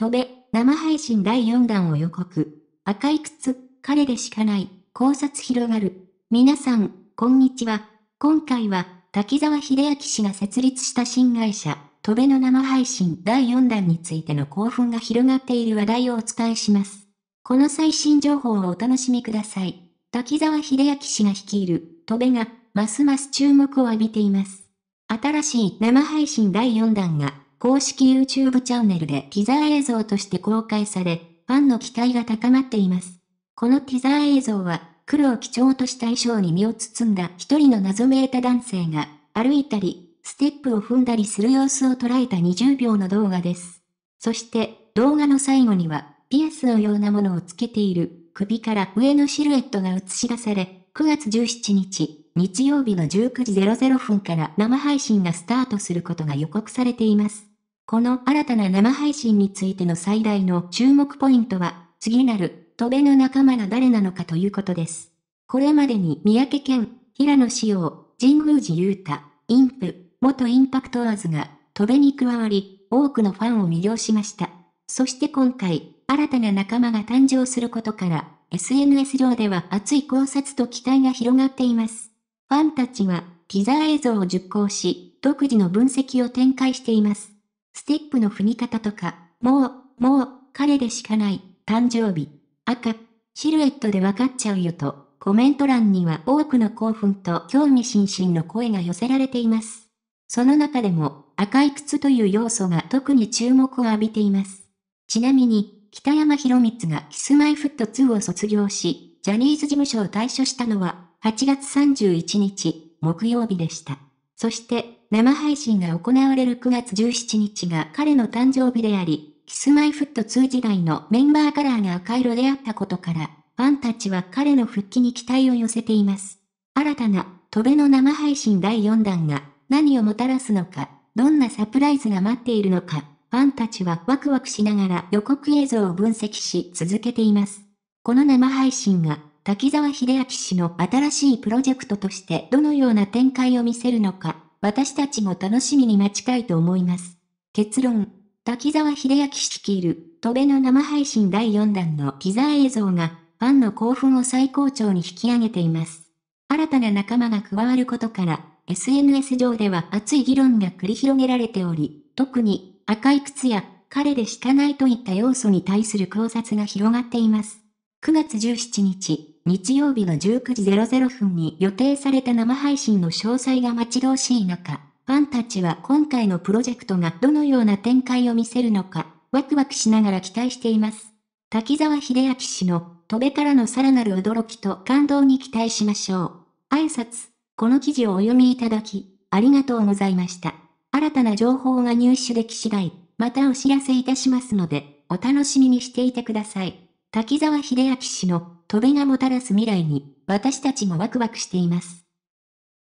飛べ、生配信第4弾を予告。赤い靴、彼でしかない、考察広がる。皆さん、こんにちは。今回は、滝沢秀明氏が設立した新会社、飛べの生配信第4弾についての興奮が広がっている話題をお伝えします。この最新情報をお楽しみください。滝沢秀明氏が率いる、飛べが、ますます注目を浴びています。新しい生配信第4弾が、公式 YouTube チャンネルでティザー映像として公開され、ファンの期待が高まっています。このティザー映像は、黒を基調とした衣装に身を包んだ一人の謎めいた男性が、歩いたり、ステップを踏んだりする様子を捉えた20秒の動画です。そして、動画の最後には、ピアスのようなものをつけている、首から上のシルエットが映し出され、9月17日、日曜日の19時00分から生配信がスタートすることが予告されています。この新たな生配信についての最大の注目ポイントは、次なる、戸辺の仲間が誰なのかということです。これまでに三宅健、平野志陽、神宮寺勇太、インプ、元インパクトアーズが、戸辺に加わり、多くのファンを魅了しました。そして今回、新たな仲間が誕生することから、SNS 上では熱い考察と期待が広がっています。ファンたちは、ティザー映像を熟考し、独自の分析を展開しています。ステップの踏み方とか、もう、もう、彼でしかない、誕生日。赤、シルエットでわかっちゃうよと、コメント欄には多くの興奮と興味津々の声が寄せられています。その中でも、赤い靴という要素が特に注目を浴びています。ちなみに、北山博光がキスマイフット2を卒業し、ジャニーズ事務所を退所したのは、8月31日、木曜日でした。そして、生配信が行われる9月17日が彼の誕生日であり、キスマイフット2時代のメンバーカラーが赤色であったことから、ファンたちは彼の復帰に期待を寄せています。新たな、戸べの生配信第4弾が、何をもたらすのか、どんなサプライズが待っているのか、ファンたちはワクワクしながら予告映像を分析し続けています。この生配信が滝沢秀明氏の新しいプロジェクトとしてどのような展開を見せるのか、私たちも楽しみに待ちたいと思います。結論、滝沢秀明氏率いる、戸部の生配信第4弾のティザー映像が、ファンの興奮を最高潮に引き上げています。新たな仲間が加わることから、SNS 上では熱い議論が繰り広げられており、特に赤い靴や彼でしかないといった要素に対する考察が広がっています。9月17日、日曜日の19時00分に予定された生配信の詳細が待ち遠しい中、ファンたちは今回のプロジェクトがどのような展開を見せるのか、ワクワクしながら期待しています。滝沢秀明氏の、戸べからのさらなる驚きと感動に期待しましょう。挨拶、この記事をお読みいただき、ありがとうございました。新たな情報が入手でき次第、またお知らせいたしますので、お楽しみにしていてください。滝沢秀明氏の、飛べがもたらす未来に、私たちもワクワクしています。